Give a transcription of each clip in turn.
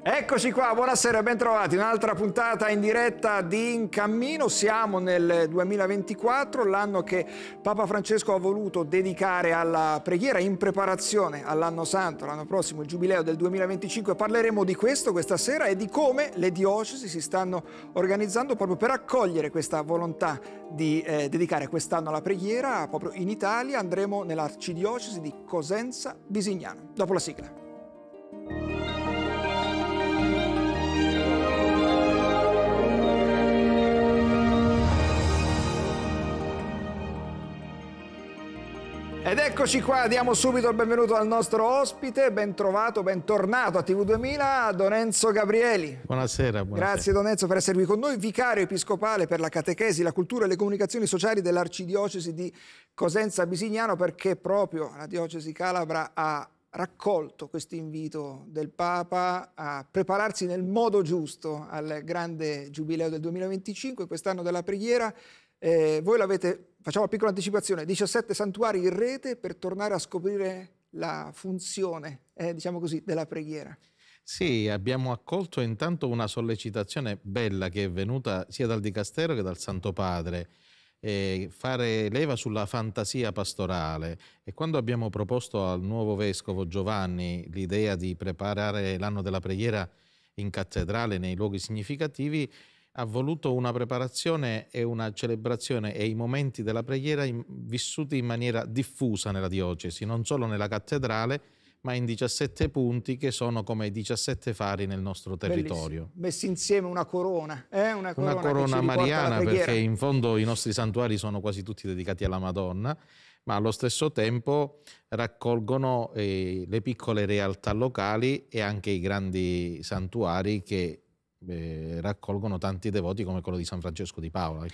Eccoci qua, buonasera e bentrovati. Un'altra puntata in diretta di In Cammino. Siamo nel 2024, l'anno che Papa Francesco ha voluto dedicare alla preghiera in preparazione all'anno santo, l'anno prossimo, il giubileo del 2025. Parleremo di questo questa sera e di come le diocesi si stanno organizzando proprio per accogliere questa volontà di eh, dedicare quest'anno alla preghiera. Proprio in Italia andremo nell'arcidiocesi di Cosenza Bisignano. Dopo la sigla. Ed eccoci qua, diamo subito il benvenuto al nostro ospite, ben trovato, bentornato a TV2000, Don Enzo Gabrieli. Buonasera, buonasera. Grazie Don Enzo per esservi con noi, vicario episcopale per la catechesi, la cultura e le comunicazioni sociali dell'arcidiocesi di Cosenza Bisignano perché proprio la diocesi Calabra ha raccolto questo invito del Papa a prepararsi nel modo giusto al grande giubileo del 2025, quest'anno della preghiera. Eh, voi l'avete Facciamo una piccola anticipazione, 17 santuari in rete per tornare a scoprire la funzione, eh, diciamo così, della preghiera. Sì, abbiamo accolto intanto una sollecitazione bella che è venuta sia dal Dicastero che dal Santo Padre, eh, fare leva sulla fantasia pastorale e quando abbiamo proposto al nuovo vescovo Giovanni l'idea di preparare l'anno della preghiera in cattedrale nei luoghi significativi, ha voluto una preparazione e una celebrazione e i momenti della preghiera in, vissuti in maniera diffusa nella diocesi, non solo nella cattedrale, ma in 17 punti che sono come 17 fari nel nostro territorio. Bellissimo. Messi insieme una corona, eh? una corona, una corona mariana perché in fondo i nostri santuari sono quasi tutti dedicati alla Madonna, ma allo stesso tempo raccolgono eh, le piccole realtà locali e anche i grandi santuari che eh, raccolgono tanti devoti come quello di San Francesco di Paola.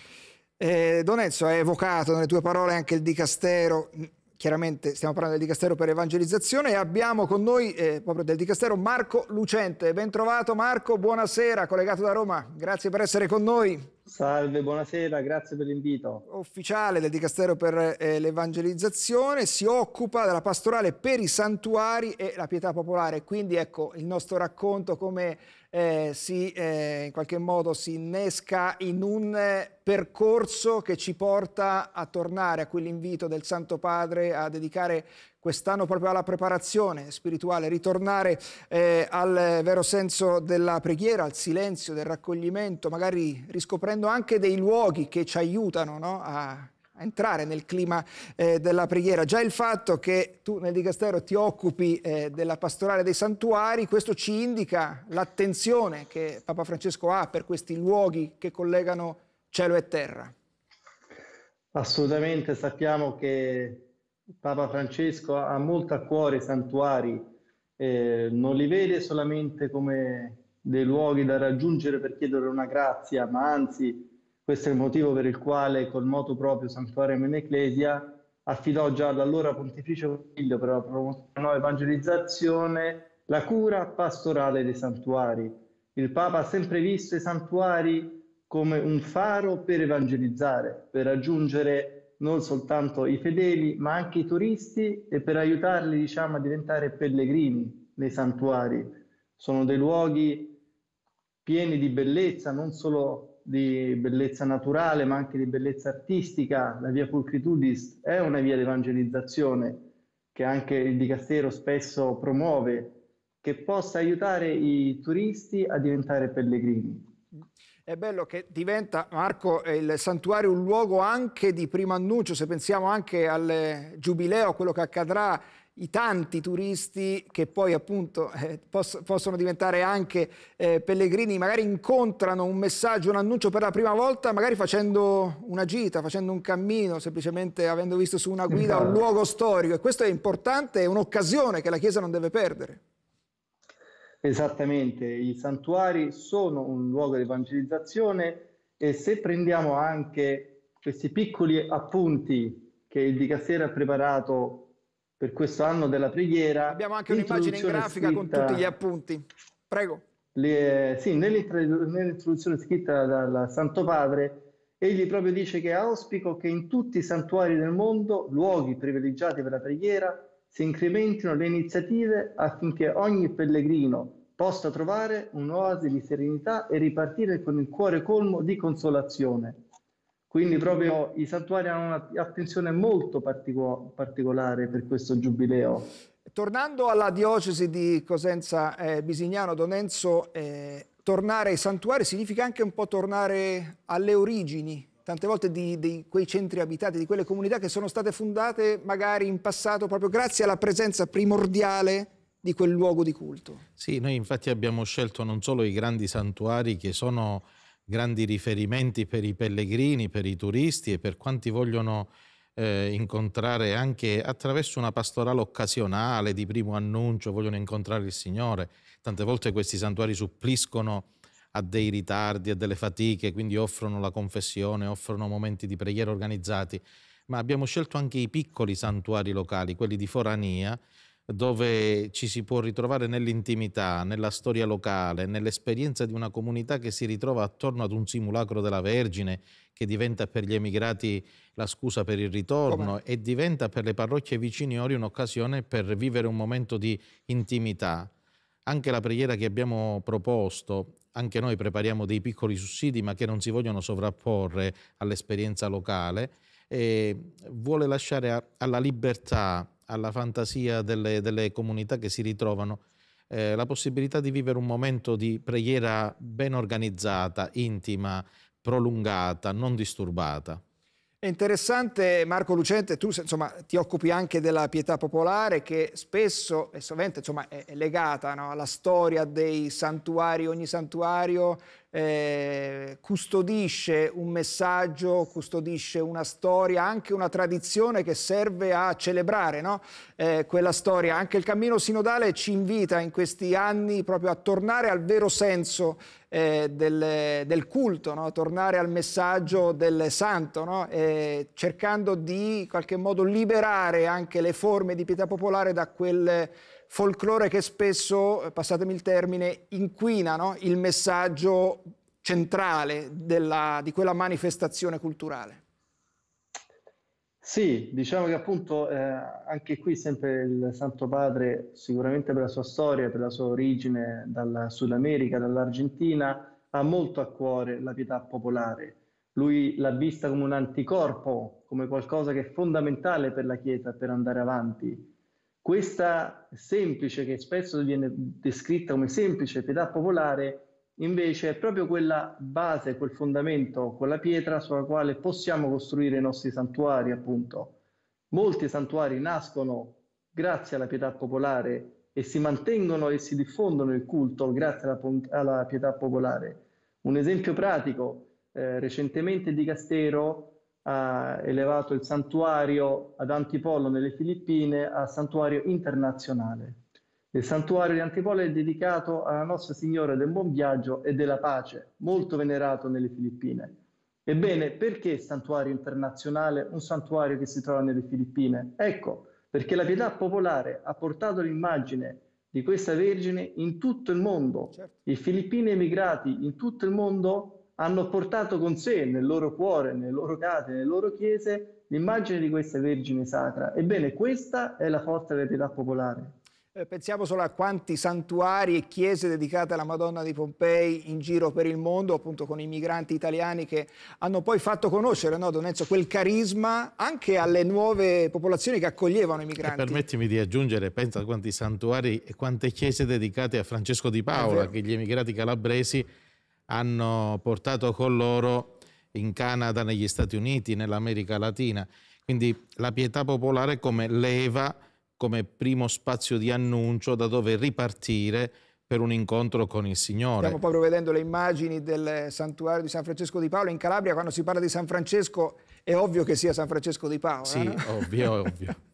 Eh, Enzo, hai evocato nelle tue parole anche il dicastero. Chiaramente stiamo parlando del dicastero per evangelizzazione e abbiamo con noi eh, proprio del dicastero Marco Lucente. Ben trovato Marco, buonasera, collegato da Roma. Grazie per essere con noi. Salve, buonasera, grazie per l'invito. Ufficiale del dicastero per eh, l'evangelizzazione, si occupa della pastorale per i santuari e la pietà popolare. Quindi ecco il nostro racconto come eh, si, eh, in qualche modo si innesca in un eh, percorso che ci porta a tornare a quell'invito del Santo Padre a dedicare quest'anno proprio alla preparazione spirituale, ritornare eh, al vero senso della preghiera, al silenzio, del raccoglimento, magari riscoprendo anche dei luoghi che ci aiutano no? a entrare nel clima eh, della preghiera. Già il fatto che tu nel dicastero ti occupi eh, della pastorale dei santuari, questo ci indica l'attenzione che Papa Francesco ha per questi luoghi che collegano cielo e terra. Assolutamente, sappiamo che Papa Francesco ha molto a cuore i santuari, eh, non li vede solamente come dei luoghi da raggiungere per chiedere una grazia, ma anzi questo è il motivo per il quale col moto proprio Santuarium in Ecclesia affidò già all'allora pontificio Consiglio per la promozione e evangelizzazione la cura pastorale dei santuari. Il Papa ha sempre visto i santuari come un faro per evangelizzare, per raggiungere non soltanto i fedeli, ma anche i turisti e per aiutarli diciamo, a diventare pellegrini nei santuari. Sono dei luoghi pieni di bellezza, non solo di bellezza naturale ma anche di bellezza artistica, la via Pulcritudis è una via di evangelizzazione che anche il dicastero spesso promuove, che possa aiutare i turisti a diventare pellegrini. È bello che diventa, Marco, il santuario un luogo anche di primo annuncio, se pensiamo anche al giubileo, a quello che accadrà i tanti turisti che poi appunto eh, poss possono diventare anche eh, pellegrini, magari incontrano un messaggio, un annuncio per la prima volta, magari facendo una gita, facendo un cammino, semplicemente avendo visto su una guida un esatto. luogo storico. E questo è importante, è un'occasione che la Chiesa non deve perdere. Esattamente, i santuari sono un luogo di evangelizzazione e se prendiamo anche questi piccoli appunti che il Dicastero ha preparato per questo anno della preghiera. Abbiamo anche un'immagine in grafica scritta, con tutti gli appunti. Prego. Le, eh, sì, nell'introduzione scritta dal Santo Padre, egli proprio dice che auspico che in tutti i santuari del mondo, luoghi privilegiati per la preghiera, si incrementino le iniziative affinché ogni pellegrino possa trovare un'oasi di serenità e ripartire con il cuore colmo di consolazione. Quindi proprio i santuari hanno un'attenzione molto partico- particolare per questo giubileo. Tornando alla diocesi di Cosenza eh, Bisignano, Don Enzo, eh, tornare ai santuari significa anche un po' tornare alle origini, tante volte di, di, quei centri abitati, di quelle comunità che sono state fondate magari in passato proprio grazie alla presenza primordiale di quel luogo di culto. Sì, noi infatti abbiamo scelto non solo i grandi santuari che sono grandi riferimenti per i pellegrini, per i turisti e per quanti vogliono eh, incontrare anche attraverso una pastorale occasionale di primo annuncio, vogliono incontrare il Signore. Tante volte questi santuari suppliscono a dei ritardi, a delle fatiche, quindi offrono la confessione, offrono momenti di preghiera organizzati, ma abbiamo scelto anche i piccoli santuari locali, quelli di forania, dove ci si può ritrovare nell'intimità, nella storia locale, nell'esperienza di una comunità che si ritrova attorno ad un simulacro della Vergine che diventa per gli emigrati la scusa per il ritorno Come? e diventa per le parrocchie viciniori un'occasione per vivere un momento di intimità. Anche la preghiera che abbiamo proposto, anche noi prepariamo dei piccoli sussidi ma che non si vogliono sovrapporre all'esperienza locale, e eh, vuole lasciare alla libertà alla fantasia delle, delle comunità che si ritrovano, eh, la possibilità di vivere un momento di preghiera ben organizzata, intima, prolungata, non disturbata. È interessante Marco Lucente, tu insomma, ti occupi anche della pietà popolare che spesso e sovente insomma, è legata no, alla storia dei santuari, ogni santuario eh, custodisce un messaggio, custodisce una storia, anche una tradizione che serve a celebrare no? eh, quella storia. Anche il cammino sinodale ci invita in questi anni proprio a tornare al vero senso eh, del, del, culto, no? tornare al messaggio del santo, no? cercando di in qualche modo liberare anche le forme di pietà popolare da quel folklore che spesso, passatemi il termine, inquina il messaggio centrale della, di quella manifestazione culturale. Sì, diciamo che appunto eh, anche qui sempre il Santo Padre, sicuramente per la sua storia, per la sua origine dal Sud America, dall'Argentina, ha molto a cuore la pietà popolare. Lui l'ha vista come un anticorpo, come qualcosa che è fondamentale per la Chiesa per andare avanti. Questa semplice, che spesso viene descritta come semplice pietà popolare, invece è proprio quella base, quel fondamento, quella pietra sulla quale possiamo costruire i nostri santuari, appunto. Molti santuari nascono grazie alla pietà popolare e si mantengono e si diffondono il culto grazie alla, alla pietà popolare. Un esempio pratico, eh, recentemente di Castero ha elevato il santuario ad Antipolo nelle Filippine a santuario internazionale. Il santuario di Antipolo è dedicato alla Nostra Signora del Buon Viaggio e della Pace, molto venerato nelle Filippine. Ebbene, perché santuario internazionale, un santuario che si trova nelle Filippine? Ecco, perché la pietà popolare ha portato l'immagine di questa Vergine in tutto il mondo. Certo. I filippini emigrati in tutto il mondo hanno portato con sé nel loro cuore, nelle loro case, nelle loro chiese l'immagine di questa Vergine Sacra. Ebbene, questa è la forza dell'età popolare. Eh, pensiamo solo a quanti santuari e chiese dedicate alla Madonna di Pompei in giro per il mondo, appunto con i migranti italiani che hanno poi fatto conoscere, no, Don Enzo, quel carisma anche alle nuove popolazioni che accoglievano i migranti. E permettimi di aggiungere, pensa a quanti santuari e quante chiese dedicate a Francesco di Paola, che gli emigrati calabresi hanno portato con loro in Canada, negli Stati Uniti, nell'America Latina. Quindi la pietà popolare come leva, come primo spazio di annuncio da dove ripartire per un incontro con il Signore. Stiamo proprio vedendo le immagini del santuario di San Francesco di Paolo in Calabria, quando si parla di San Francesco è ovvio che sia San Francesco di Paolo. Sì, eh, no? ovvio, ovvio.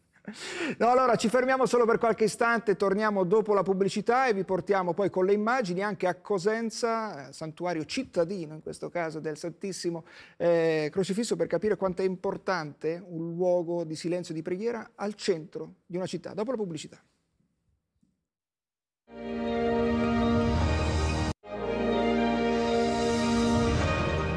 No, allora ci fermiamo solo per qualche istante, torniamo dopo la pubblicità e vi portiamo poi con le immagini anche a Cosenza, eh, santuario cittadino in questo caso del Santissimo eh, Crocifisso, per capire quanto è importante un luogo di silenzio e di preghiera al centro di una città. Dopo la pubblicità.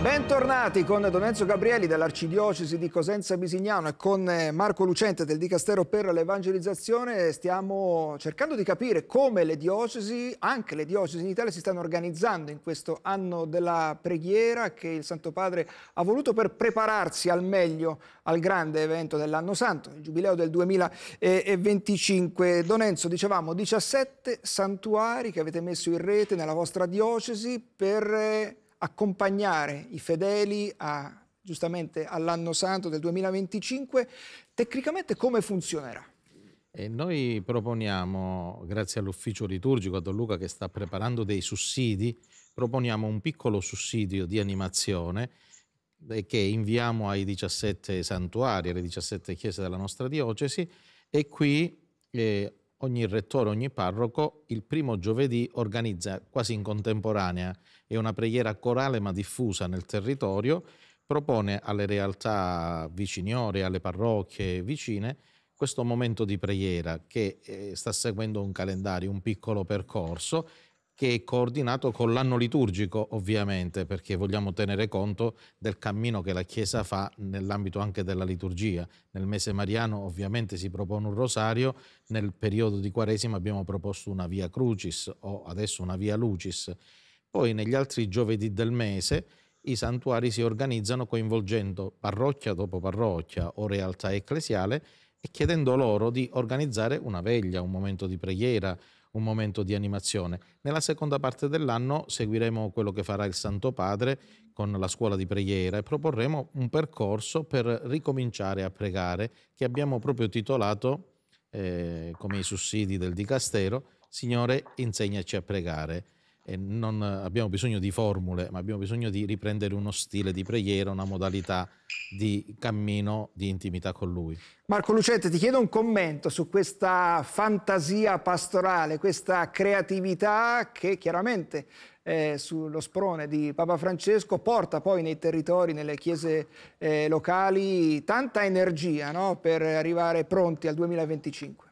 Bentornati con Don Enzo Gabrielli dell'Arcidiocesi di Cosenza Bisignano e con eh, Marco Lucente del Dicastero per l'Evangelizzazione. Stiamo cercando di capire come le diocesi, anche le diocesi in Italia, si stanno organizzando in questo anno della preghiera che il Santo Padre ha voluto per prepararsi al meglio al grande evento dell'anno santo, il giubileo del 2025. Don Enzo, dicevamo 17 santuari che avete messo in rete nella vostra diocesi per eh, accompagnare i fedeli a, giustamente all'anno santo del 2025, tecnicamente come funzionerà? E noi proponiamo, grazie all'ufficio liturgico a Don Luca che sta preparando dei sussidi, proponiamo un piccolo sussidio di animazione eh, che inviamo ai 17 santuari, alle 17 chiese della nostra diocesi e qui eh, ogni rettore, ogni parroco, il primo giovedì organizza quasi in contemporanea, è una preghiera corale ma diffusa nel territorio, propone alle realtà viciniore, alle parrocchie vicine, questo momento di preghiera che eh, sta seguendo un calendario, un piccolo percorso che è coordinato con l'anno liturgico, ovviamente, perché vogliamo tenere conto del cammino che la Chiesa fa nell'ambito anche della liturgia. Nel mese mariano ovviamente si propone un rosario, nel periodo di Quaresima abbiamo proposto una via crucis o adesso una via lucis. Poi negli altri giovedì del mese i santuari si organizzano coinvolgendo parrocchia dopo parrocchia o realtà ecclesiale e chiedendo loro di organizzare una veglia, un momento di preghiera, un momento di animazione. Nella seconda parte dell'anno seguiremo quello che farà il Santo Padre con la scuola di preghiera e proporremo un percorso per ricominciare a pregare che abbiamo proprio titolato, eh, come i sussidi del Dicastero, Signore insegnaci a pregare. E non abbiamo bisogno di formule, ma abbiamo bisogno di riprendere uno stile di preghiera, una modalità di cammino di intimità con lui. Marco Lucente, ti chiedo un commento su questa fantasia pastorale, questa creatività che chiaramente eh, sullo sprone di Papa Francesco porta poi nei territori, nelle chiese eh, locali, tanta energia no? per arrivare pronti al 2025.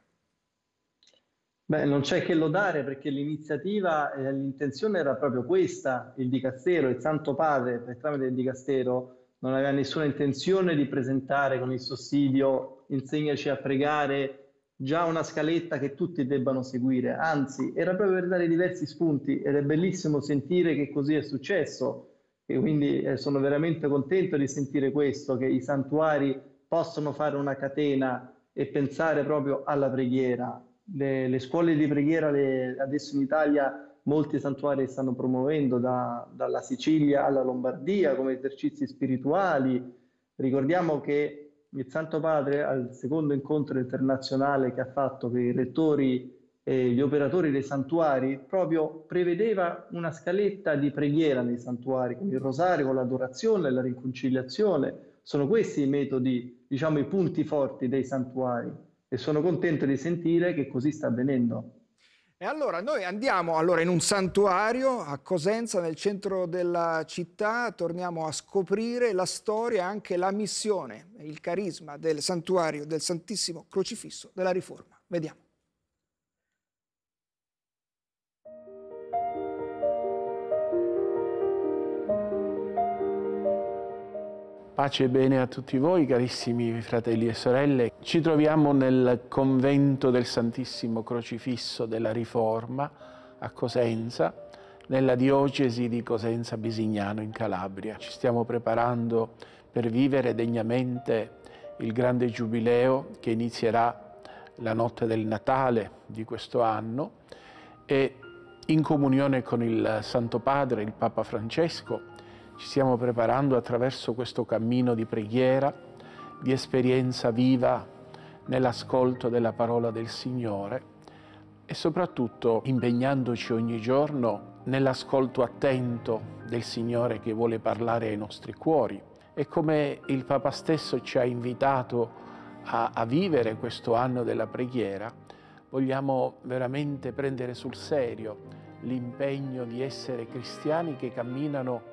Beh, non c'è che lodare perché l'iniziativa e l'intenzione era proprio questa, il Dicastero, il Santo Padre, per tramite il Dicastero, non aveva nessuna intenzione di presentare con il sussidio insegnaci a pregare già una scaletta che tutti debbano seguire, anzi era proprio per dare diversi spunti ed è bellissimo sentire che così è successo e quindi eh, sono veramente contento di sentire questo, che i santuari possono fare una catena e pensare proprio alla preghiera. Le, le scuole di preghiera le, adesso in Italia molti santuari stanno promuovendo da, dalla Sicilia alla Lombardia come esercizi spirituali. Ricordiamo che il Santo Padre al secondo incontro internazionale che ha fatto per i rettori e gli operatori dei santuari proprio prevedeva una scaletta di preghiera nei santuari, con il rosario, con l'adorazione, la riconciliazione. Sono questi i metodi, diciamo i punti forti dei santuari e sono contento di sentire che così sta avvenendo. E allora noi andiamo allora, in un santuario a Cosenza, nel centro della città, torniamo a scoprire la storia e anche la missione, il carisma del santuario del Santissimo Crocifisso della Riforma. Vediamo. Pace e bene a tutti voi, carissimi fratelli e sorelle. Ci troviamo nel convento del Santissimo Crocifisso della Riforma a Cosenza, nella diocesi di Cosenza Bisignano in Calabria. Ci stiamo preparando per vivere degnamente il grande giubileo che inizierà la notte del Natale di questo anno e in comunione con il Santo Padre, il Papa Francesco, ci stiamo preparando attraverso questo cammino di preghiera, di esperienza viva nell'ascolto della parola del Signore e soprattutto impegnandoci ogni giorno nell'ascolto attento del Signore che vuole parlare ai nostri cuori. E come il Papa stesso ci ha invitato a, a vivere questo anno della preghiera, vogliamo veramente prendere sul serio l'impegno di essere cristiani che camminano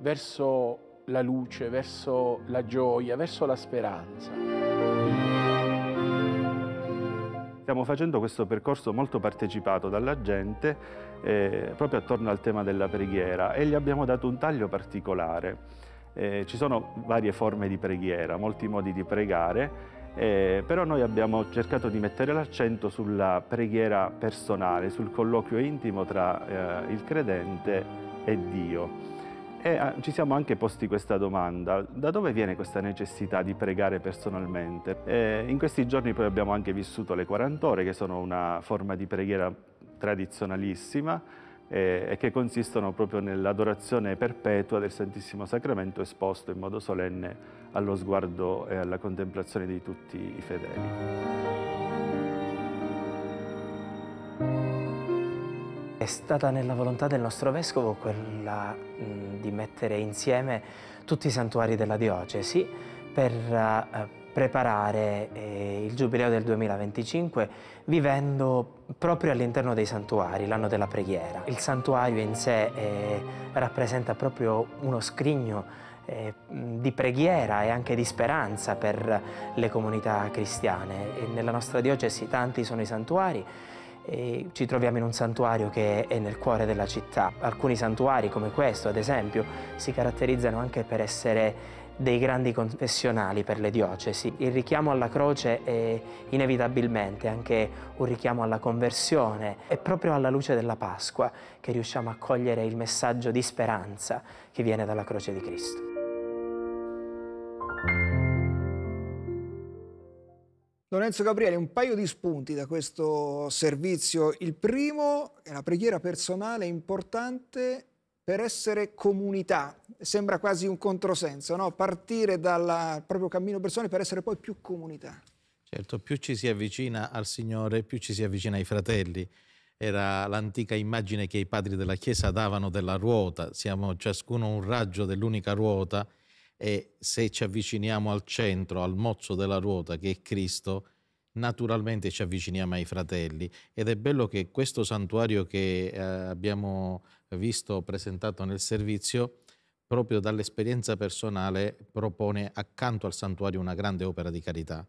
verso la luce, verso la gioia, verso la speranza. Stiamo facendo questo percorso molto partecipato dalla gente eh, proprio attorno al tema della preghiera e gli abbiamo dato un taglio particolare. Eh, ci sono varie forme di preghiera, molti modi di pregare, eh, però noi abbiamo cercato di mettere l'accento sulla preghiera personale, sul colloquio intimo tra eh, il credente e Dio. E ah, ci siamo anche posti questa domanda, da dove viene questa necessità di pregare personalmente? E in questi giorni poi abbiamo anche vissuto le 40 ore, che sono una forma di preghiera tradizionalissima e che consistono proprio nell'adorazione perpetua del Santissimo Sacramento esposto in modo solenne allo sguardo e alla contemplazione di tutti i fedeli stata nella volontà del nostro Vescovo quella mh, di mettere insieme tutti i santuari della diocesi per uh, preparare eh, il Giubileo del 2025 vivendo proprio all'interno dei santuari, l'anno della preghiera. Il santuario in sé eh, rappresenta proprio uno scrigno eh, di preghiera e anche di speranza per le comunità cristiane. E nella nostra diocesi tanti sono i santuari e ci troviamo in un santuario che è nel cuore della città. Alcuni santuari, come questo ad esempio, si caratterizzano anche per essere dei grandi confessionali per le diocesi. Il richiamo alla croce è inevitabilmente anche un richiamo alla conversione. È proprio alla luce della Pasqua che riusciamo a cogliere il messaggio di speranza che viene dalla croce di Cristo. Lorenzo Gabriele, un paio di spunti da questo servizio. Il primo è una preghiera personale importante per essere comunità. Sembra quasi un controsenso, no? Partire dal proprio cammino personale per essere poi più comunità. Certo, più ci si avvicina al Signore, più ci si avvicina ai fratelli. Era l'antica immagine che i padri della Chiesa davano della ruota. Siamo ciascuno un raggio dell'unica ruota e se ci avviciniamo al centro, al mozzo della ruota che è Cristo, naturalmente ci avviciniamo ai fratelli ed è bello che questo santuario che eh, abbiamo visto presentato nel servizio proprio dall'esperienza personale propone accanto al santuario una grande opera di carità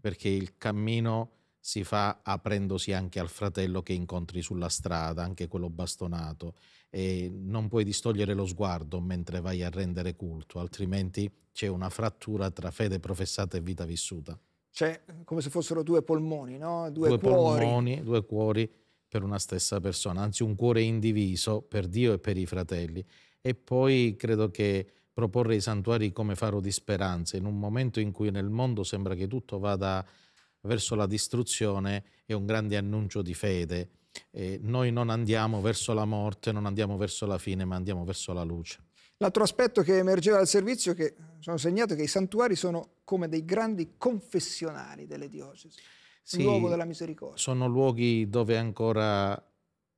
perché il cammino si fa aprendosi anche al fratello che incontri sulla strada, anche quello bastonato, e non puoi distogliere lo sguardo mentre vai a rendere culto, altrimenti c'è una frattura tra fede professata e vita vissuta. C'è eh, come se fossero due polmoni, no? due, due cuori. Polmoni, due cuori per una stessa persona, anzi un cuore indiviso per Dio e per i fratelli. E poi credo che proporre i santuari come faro di speranza in un momento in cui nel mondo sembra che tutto vada verso la distruzione è un grande annuncio di fede. Eh, noi non andiamo verso la morte, non andiamo verso la fine, ma andiamo verso la luce. L'altro aspetto che emergeva dal servizio, che sono segnato, è che i santuari sono come dei grandi confessionari delle diocesi, sì, luogo della misericordia. Sono luoghi dove ancora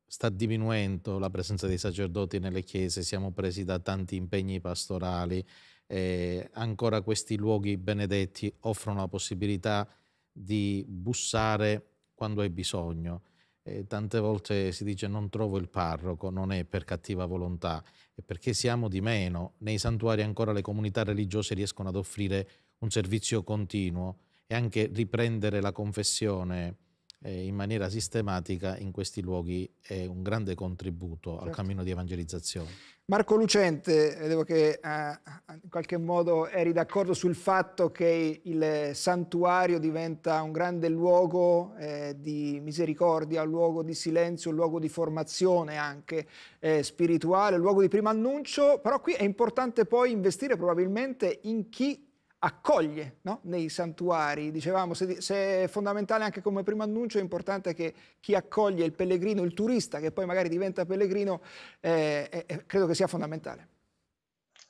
sta diminuendo la presenza dei sacerdoti nelle chiese, siamo presi da tanti impegni pastorali, eh, ancora questi luoghi benedetti offrono la possibilità di di bussare quando hai bisogno. Eh, tante volte si dice non trovo il parroco, non è per cattiva volontà, è perché siamo di meno. Nei santuari ancora le comunità religiose riescono ad offrire un servizio continuo e anche riprendere la confessione eh, in maniera sistematica in questi luoghi è un grande contributo certo. al cammino di evangelizzazione. Marco Lucente, vedevo eh, che eh, in qualche modo eri d'accordo sul fatto che il santuario diventa un grande luogo eh, di misericordia, un luogo di silenzio, un luogo di formazione anche eh, spirituale, un luogo di primo annuncio, però qui è importante poi investire probabilmente in chi accoglie no? nei santuari. Dicevamo, se, se, è fondamentale anche come primo annuncio, è importante che chi accoglie il pellegrino, il turista che poi magari diventa pellegrino, eh, eh, eh credo che sia fondamentale.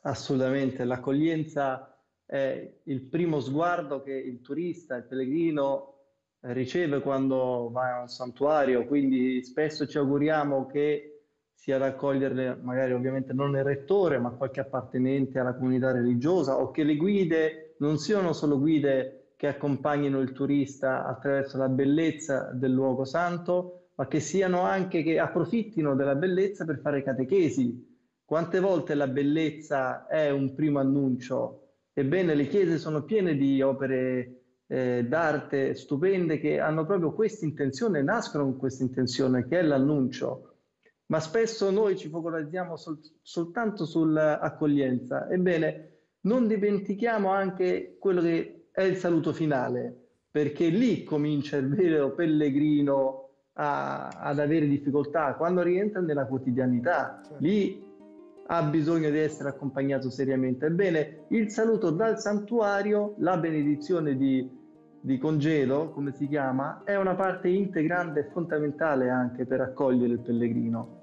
Assolutamente, l'accoglienza è il primo sguardo che il turista, il pellegrino eh, riceve quando va a un santuario, quindi spesso ci auguriamo che sia accoglierle, magari ovviamente non il rettore, ma qualche appartenente alla comunità religiosa, o che le guide non siano solo guide che accompagnino il turista attraverso la bellezza del luogo santo, ma che siano anche che approfittino della bellezza per fare catechesi. Quante volte la bellezza è un primo annuncio? Ebbene, le chiese sono piene di opere eh, d'arte stupende che hanno proprio questa intenzione, nascono con questa intenzione, che è l'annuncio ma spesso noi ci focalizziamo sol- soltanto sull'accoglienza. Ebbene, non dimentichiamo anche quello che è il saluto finale, perché lì comincia il vero pellegrino a, ad avere difficoltà, quando rientra nella quotidianità, certo. lì ha bisogno di essere accompagnato seriamente. Ebbene, il saluto dal santuario, la benedizione di, di congedo, come si chiama, è una parte integrante e fondamentale anche per accogliere il pellegrino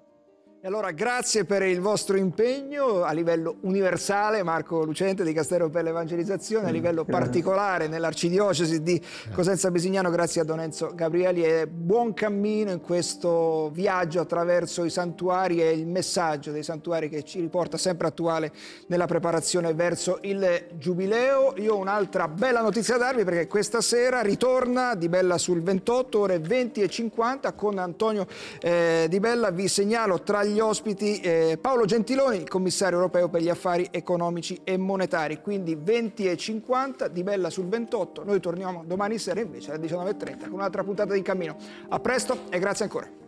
allora grazie per il vostro impegno a livello universale, Marco Lucente di Castello per l'Evangelizzazione, a mm, livello particolare nell'arcidiocesi di Cosenza bisignano grazie a Don Enzo Gabrieli e buon cammino in questo viaggio attraverso i santuari e il messaggio dei santuari che ci riporta sempre attuale nella preparazione verso il Giubileo. Io ho un'altra bella notizia da darvi perché questa sera ritorna Di Bella sul 28, ore 20 e 50 con Antonio eh, Di Bella, vi segnalo tra gli gli ospiti eh, Paolo Gentiloni, il commissario europeo per gli affari economici e monetari. Quindi 20 e 50, di Bella sul 28. Noi torniamo domani sera invece alle 19.30 con un'altra puntata di Cammino. A presto e grazie ancora.